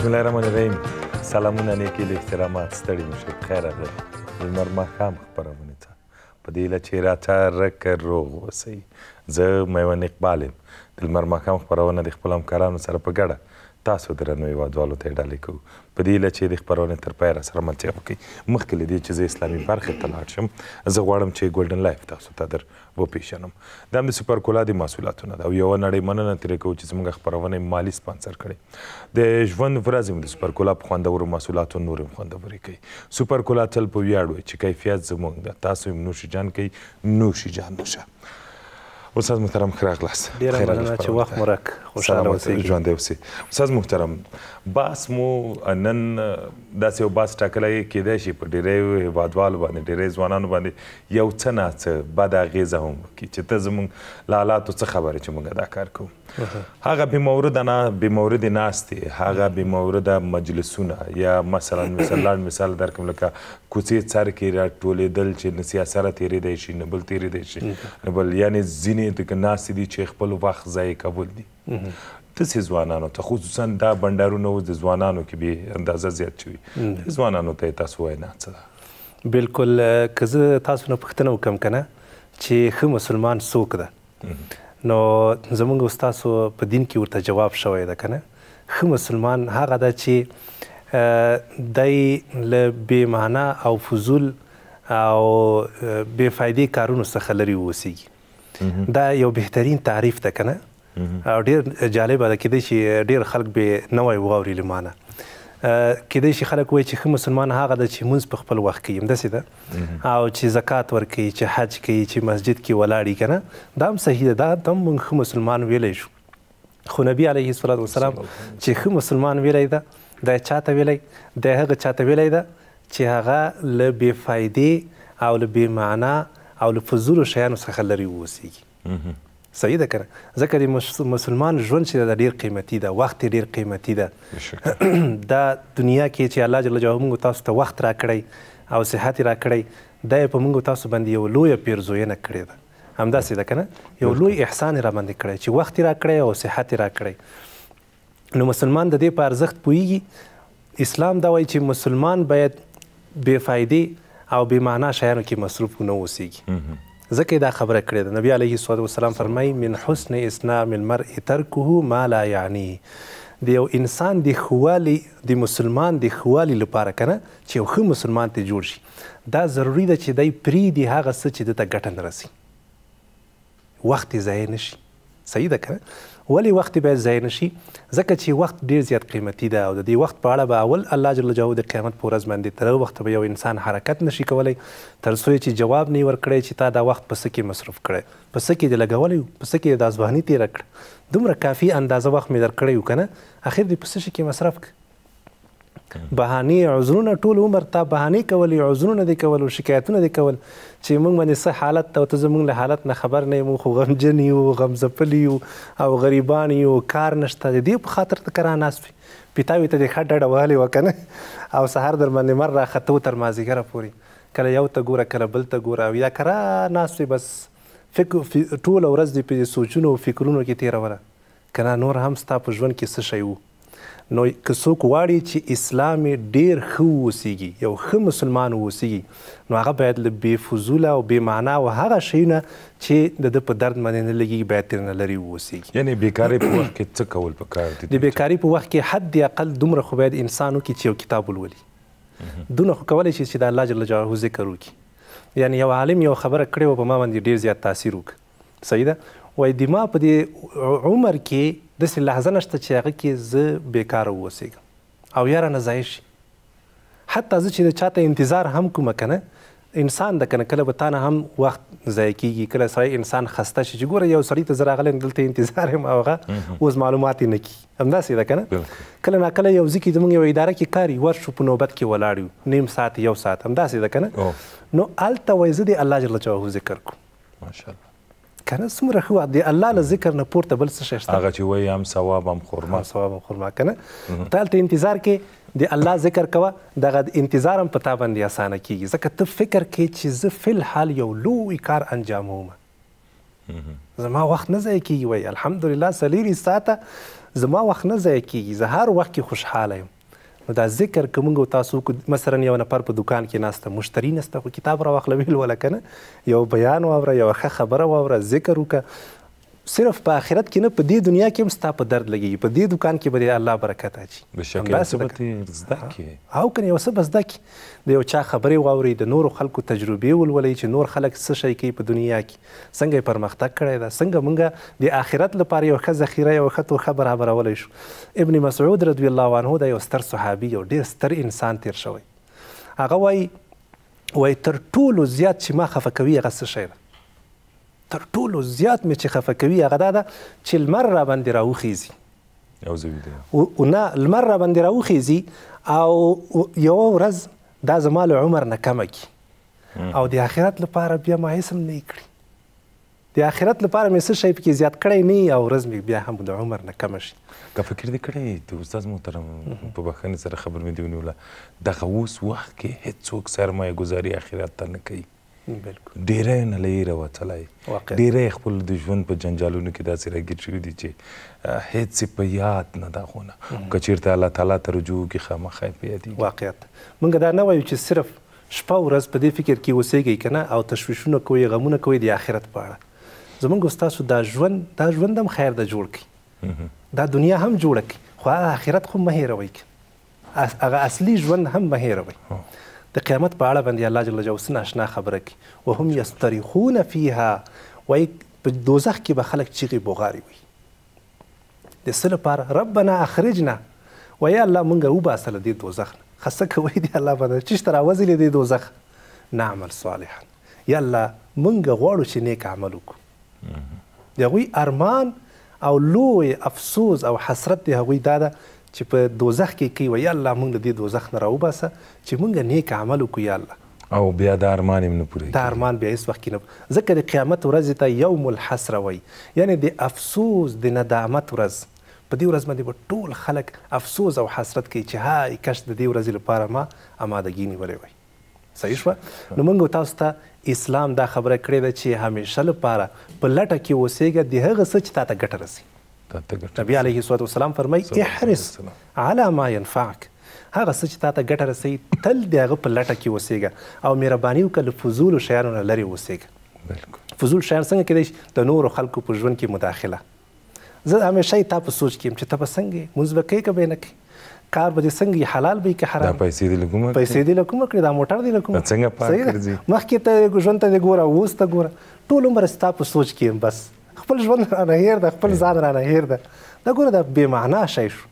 بسم الله الرحمن الرحیم سلامونه نیکې احترامات ستړي مشه خیر راغلی لمر ماښام خپرونې ته په دې له چې راته رکر روغ اوسئ زه میوند اقبال یم د لمر ماښام خپرونه د خپلو همکارانو سره په ګډه تاسو درنو هیوادوالو ته ډالې کوو په دې هیله چې د خپرونې تر پایه راسره ملتیا وکړئ مخکې له دې چې زه اسلامي برخې ته لاړ شم زه غواړم چې ګولډن لایف تاسو ته در وپېژنم دا هم د سپرکولا د محصولاتونه ده او یوه نړۍ مننه ترې کوو چې زموږ خپرونې مالي سپانسر کړې د ژوند ورځې هم د سپرکولا په خوندورو محصولاتو نور هم خوندورې کوي سپرکولا تل په ویاړ وایي چې کیفیت زموږ ده تاسو هم نوشي جان کوي نوشي جان نوشه استاد محترم خراغلاس ډیر مننه چې وخت مرک خوشاله اوسئ ژوند اوسئ استاد محترم باس مو نن داسې یو باس ټاکلی کېدای شي په ډیری هیوادوالو باندې ډیری ځوانانو باندې یو څه نه څه بد اغیزه هم وکړي چې ته زموږ له حالاتو څه خبرې چې موږ دا کار کوو هغه بې مورده نه بې موردې ناستې هغه بې مورده مجلسونه یا مثلا مثال لاړ مثال درکړم لکه کوڅې څار کې راټولېدل چې نه سیاست تیرېدای شي نه بل تیرېدای شي نه بل یعنې ځینې مینې د ناستې دي چې خپل وخت ضایع کول دي داسې ځوانانو ته خصوصا دا بنډارونه د ځوانانو کې بې اندازه زیات شوي ځوانانو ته تاسو وینا څه ده بلکل که زه تاسو نه پوښتنه وکړم که نه چې ښه مسلمان څوک ده نو زمونږ استادو په دین کې ورته جواب شوی ده که نه ښه مسلمان هغه ده چې دای له بې معنا او فضول او بې فایدې کارونو څخه لرې واوسیږي دا یو بهترین تعریف ده کنه او ډیر جالب ده کېدای شي ډیر خلک به نوې وغوړي لمانه کېدای شي خلک وایي چې خه مسلمان هغه د چې مونږ په خپل وخت کې همداسې ده او چې زکات ورکوي چې حج کوي چې مسجد کې ولاړی کنه دا هم صحیح ده دا هم مونږ خه مسلمان ویلی شو خو نبی علیه الصلاۃ والسلام چې خه مسلمان ویلی ده دا چاته ویلی دا هغه چاته ویلی ده چې هغه له بې فایدې او له بې معنا او له فزورو شیانو څخه لرې واوسیږي صحیح ده که نه ځکه د مسلمان ژوند چې دا ډېر قیمتي ده وخت یې ډېر قیمتي ده دا دنیا کې چې الله جل جلاله موږ تاسو ته وخت راکړی او صحت یې راکړی دا یې په موږ تاسو باندې یو لویه پیرزوینه کړې ده همداسې ده که یو لوی احسان را باندې کړی چې وخت یې راکړی او صحت یې راکړی نو مسلمان د دې په ارزښت پوهیږي اسلام دا وایي چې مسلمان باید بې فایدې او بې معنا شیانو کې مصروف ونه اوسیږي ځکه دا خبره کړې ده نبی علیه الصلاه والسلام فرمایي من حسن اسلام المرء ترکه ما لا یعنی د یو انسان د خوالي د مسلمان د خوالي لپاره کنه چې یو ښه مسلمان ته جوړ شي دا ضروری ده چې دی پری دی هغه څه چې د ته ګټه نه رسي وخت یې ضایع نشي صحیح ده کنه ولی وخت باید ضایع نشي ځکه چې وخت ډیر زیات قیمتي ده او د دې وخت په اړه به اول الله جل جلاله د قیامت پر ورځ باندې تر وخت به یو انسان حرکت نشي کولای تر څو چې جواب نه ورکړي چې تا دا وخت په سکه مصرف کړي په سکه دې لګولې په سکه دې د ځواني تیر کړ دومره کافی اندازه وخت مې درکړی و کنه اخر دې په سکه مصرف کړ بهاني عذرونه ټول عمر تا بهاني کول عذرونه دي کول او شکایتونه دي کول چې موږ باندې څه حالت ته ته زموږ له حالت نه خبر نه مو خو غمجن یو غمزپلی یو او غریبان یو کار نشته دي په خاطر ته کرا ناسفي پیتاوي ته د خټه ډواله وکنه او سهار در باندې مر را خطو تر مازیګره پوري کله یو ته ګوره کله بل ته ګوره یا کرا ناسفي بس فکر ټول ورځ دې په سوچونو او فکرونو کې تیروله کنه نور هم ستا په ژوند کې څه شی وو نو که څوک واړي چې اسلام ډیر خو وسیږي یو خو مسلمان وسیږي نو هغه باید له بے فضول او بے معنا او هغه شی نه چې د په درد باندې نه لګي باید تر نه لري وسیږي یعنی بیکاری په وخت کې څه کول پکار دي د بیکاری په وخت کې حد اقل دومره خو باید انسانو کې چې یو کتاب ولولي دونه خو کولای شي چې د الله جل جلاله ذکر وکړي یعنی یو عالم یو خبره کړې و په ما باندې ډیر زیات تاثیر وکړ صحیح ده وای دماغ په دې عمر کې داسې لحظه نشته چې هغه کې زه بیکاره واوسېږم او یاره نه ضایع شي حتی زه چې د چاته انتظار هم کومه که انسان د کنه کله به تا نه هم وخت ضایع کیږي کله سړی انسان خسته شي چې ګوره یو سړي ته زه راغلی دلته انتظار یم او هغه اوس معلومات یې نه کي همداسې ده که نه کله ناکله یو ځکي زموږ یوه اداره کې کار یو ورشو په نوبت کې ولاړ یو نیم ساعت یو ساعت همداسې ده که نه نو هلته وایي زه د الله جل جلاله ذکر کوم ماشاءالله کنه څومره خو دی الله له ذکر نه پورته بل څه شته هغه چې وای هم ثواب هم خورما ثواب هم خورما کنه تالت انتظار کې د الله ذکر کوه دغه انتظار هم پتا باندې اسانه کیږي ځکه ته فکر کې چې زه فل حال یو لوی کار انجاموم زما وخت نه ځای کیږي وای الحمدلله سلیری ساته زما وخت نه ځای کیږي زه هر وخت کې خوشحاله یم نو دا ذکر کومګ تاسو مثلا یو نفر په دکان کې ناشته مشتری نشته خو کتاب را واخلې ویل ولا کنه یو بیان واوره یو ښه خبره واوره ذکر وکړه صرف په آخرت کې نه په دې دنیا کې هم ستا په درد لګي په دې دکان کې به دې الله برکت اچي او کنه یو څه به زده کړي د یو چا خبرې واوري د نورو خلکو تجربې ولولئ چې نور خلک څه شی کوي په دنیا کې څنګه یې پرمختګ کړی ده څنګه موږ د آخرت لپاره یو ښه ذخیره یو ښه توښه برابرولی شو ابن مسعود رضی الله عنه دا یو ستر صحابي یو ډېر ستر انسان تیر شوی هغه وایي وایي تر ټولو زیات چې ما خفه کوي هغه څه شی ده تر ټولو زیات مې چې خفه کوي هغه دا ده چې لمر را باندې راوخیږي او نه لمر را باندې راوخیږي او یوه ورځ دا زما له عمر نه کمه کي او د آخرت لپاره بیا ما هیڅ هم نه کړي د آخرت لپاره مې څه شی پکې زیات کړی نه او ورځ مې بیا هم د عمر نه کمه شي که فکر دې کړی د استاد محترم په بخښنې سره خبر مې دی ونیوله دغه اوس وخت کې هیڅوک سرمایه ګذاري آخرت ته نه کوي بالکل ډیره نه لې راوتلای ډیره خپل د ژوند په جنجالونو کې داسې راګیر شوی دي چې هیڅ په یاد نه دا خونه کچیرته الله تعالی ترجو کې خامخې په یاد دي واقعیت مونږ دا نه وایو چې صرف شپه ورځ په دې فکر کې اوسېږي کنه او تشویشونه کوي غمونه کوي د آخرت په اړه زمونږ استادو دا ژوند دا ژوند هم خیر د جوړ کی دا دنیا هم جوړ کی خو آخرت خو مه هیروي هغه اصلي ژوند هم مه هیروي د قیامت په اړه باندې الله جل جلاله ناشنا خبره کوي وهم یستریحون فیها وای په دوزخ کې به خلک چیغې بوغاري وي د څه لپاره ربنا اخرجنا وای الله مونږ وباسله دې دوزخ نه خسته کوي دی الله باندې چې تر اوازلې دی دوزخ نعمل صالحا یلا مونږ غواړو چې نیک عمل وکړو دی غوي ارمان او لوی افسوس او حسرت دی غوي دا ده چې په دوزخ کې کوي وای الله موږ د دې دوزخ نه راوباسه چې موږ نیک عمل وکړو یا الله او بیا د ارمان نه پوره دا ارمان بیا هیڅ وخت نه ذکر قیامت ورځ ته یوم الحسره وای یعنی د افسوس د ندامت ورځ په دې ورځ باندې به ټول خلک افسوس او حسرت کوي چې هاي کش د دې ورځې لپاره ما امادګی نیولې وای صحیح شو نو موږ تاسو ته اسلام دا خبره کړې ده چې همیشه لپاره په لټه کې اوسېږه د هغه څه چې تاته ګټه رسي نبی علیه الصلاه والسلام فرمای احرص علی ما ينفعك هغه څه چې تا ته ګټه رسوي تل د هغه په لټه کې اوسېږه او مهرباني وکړه له فضولو شیانو نه لرې اوسېږه فضول شیان څنګه کېدای شي د نورو خلکو په ژوند کې مداخله زه همیشه تا په سوچ کې یم چې ته به څنګه یې مونځ به کوې که به نه کوې کار به څنګه حلال به کې حرام دا پیسې دې لګوم پیسې دې لګوم کړې دا موټر دې لګوم څنګه پاک کړې مخکې ته ژوند ته ګوره اوس ته ګوره ټول عمر ستا په سوچ کې بس خپل ژوند رانه هیر ده خپل ځان رانه هیر ده دا ګوره دا بې معنا شی شو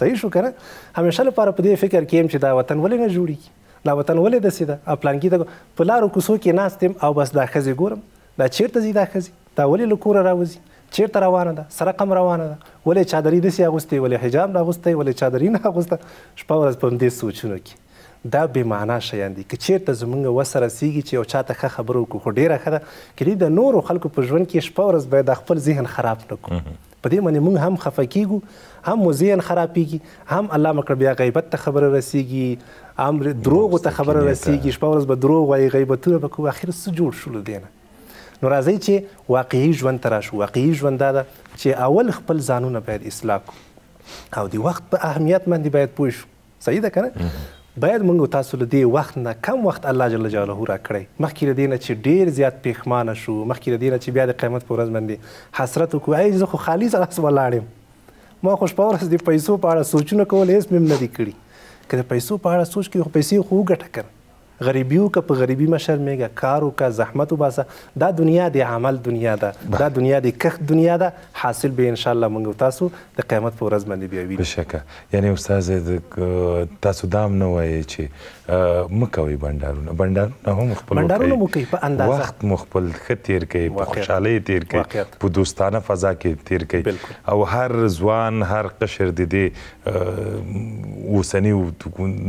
صحیح شو که نه همیشه لپاره په دې فکر کې یم چې دا وطن ولې نه جوړېږي دا وطن ولې داسې ده او پلانکي ته په لارو کوڅو کې ناست یم او بس دا ښځې ګورم دا چېرته ځي دا ښځې دا ولې له کوره راوځي چیرته روانه ده سره قم روانه ده ولې چادرې دسې اغوستې ولې حجاب نه اغوستی ولې چادرې نه اغوسته شپه ورځ په همدې سوچونو کې دا بې معنا شیان دي که چېرته زموږ وسره سیږي چې یو چا ته ښه خبره وکړو خو ډېره ښه ده کلی د نورو خلکو په ژوند کې شپه ورځ باید خپل ذهن خراب نه کړو په دې باندې موږ هم خفه کیږو هم مو ذهن خرابېږي هم الله مکړه بیا غیبت ته خبره رسیږي هم دروغو ته خبره رسیږي شپه ورځ به دروغ وایي غیبتونه به کوو اخر څه جوړ شولو دینه نو راځئ چې واقعي ژوند ته راشو واقعي ژوند دا ده چې اول خپل ځانونه باید اصلاح کړو او د وخت په اهمیت باندې باید پوه شو صحیح ده که نه باید موږ تاسو له دې وخت نه کم وخت الله جل جلاله را کړی مخکې له دې نه چې ډیر زیات پښیمانه شو مخکې له دې نه چې بیا د قیامت پر ورځ باندې حسرت وکړو ای زه خو خالص لاس ولاړ یم ما خو شپه ورځ د پیسو په اړه سوچونه کول هیڅ مم نه دي کړي که د پیسو په اړه سوچ کړي خو پیسې خو وګټه کړه غریبی او که په غریبی مشر میگه کار او که زحمت وباسه دا دنیا د عمل دنیا ده دا دنیا د کښت دنیا ده حاصل به ان شاء الله موږ تاسو د قیامت په ورځ باندې بیا وینو بشکه یعنی استاد تاسو دام نه وایي چې مکوي بندارونه بندارونه هم خپل بندارونه مو کوي په اندازه وخت مو خپل ښه تیر کوي په خوشحالۍ تیر کوي په دوستانه فضا کې تیر کوي او هر ځوان هر قشر د دې اوسنی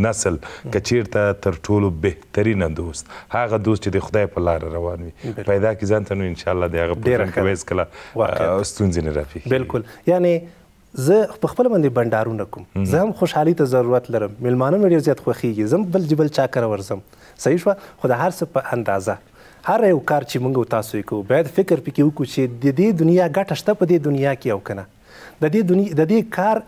نسل کچیرته تر ټولو به بهترینه دوست هغه دوست چې د خدای په لار روان وي پیدا کی ځان ته نو ان شاء الله د هغه په کې وایز کله ستونزې نه راپی بالکل یعنی زه په خپل باندې بندارونه کوم زه هم خوشحالي ته ضرورت لرم میلمانه مې ډیر زیات خوښیږي زم بل جبل چا کر ورزم صحیح شو خو د هر څه په اندازه هر یو کار چې موږ تاسو یې کوو باید فکر پکې وکړو چې د دې دنیا ګټه شته په دې دنیا کې او کنه د دې دنیا د دې کار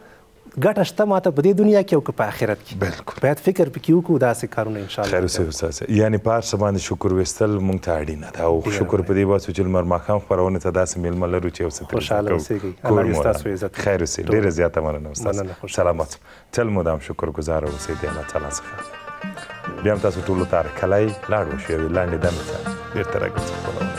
ګټه شته ماته په دې دنیا کې او که په آخرت کې بالکل باید فکر پکې وکړو داسې کارونه ان شاء الله خیر اوسه استاد یعنی په هر څه باندې شکر وستل مونږ ته اړینه ده او شکر په دې واسو چې لمر ماخام خبرونه ته داسې میلمه لرو چې اوسه خوشاله اوسېږي الله تاسو عزت خیر اوسه ډیره زیاته مننه استاد سلامات تل مدام شکر گزار اوسې دی الله تعالی څخه بیا هم تاسو ټول ته کلای لاړ وشو لاندې دمه بیرته راګرځو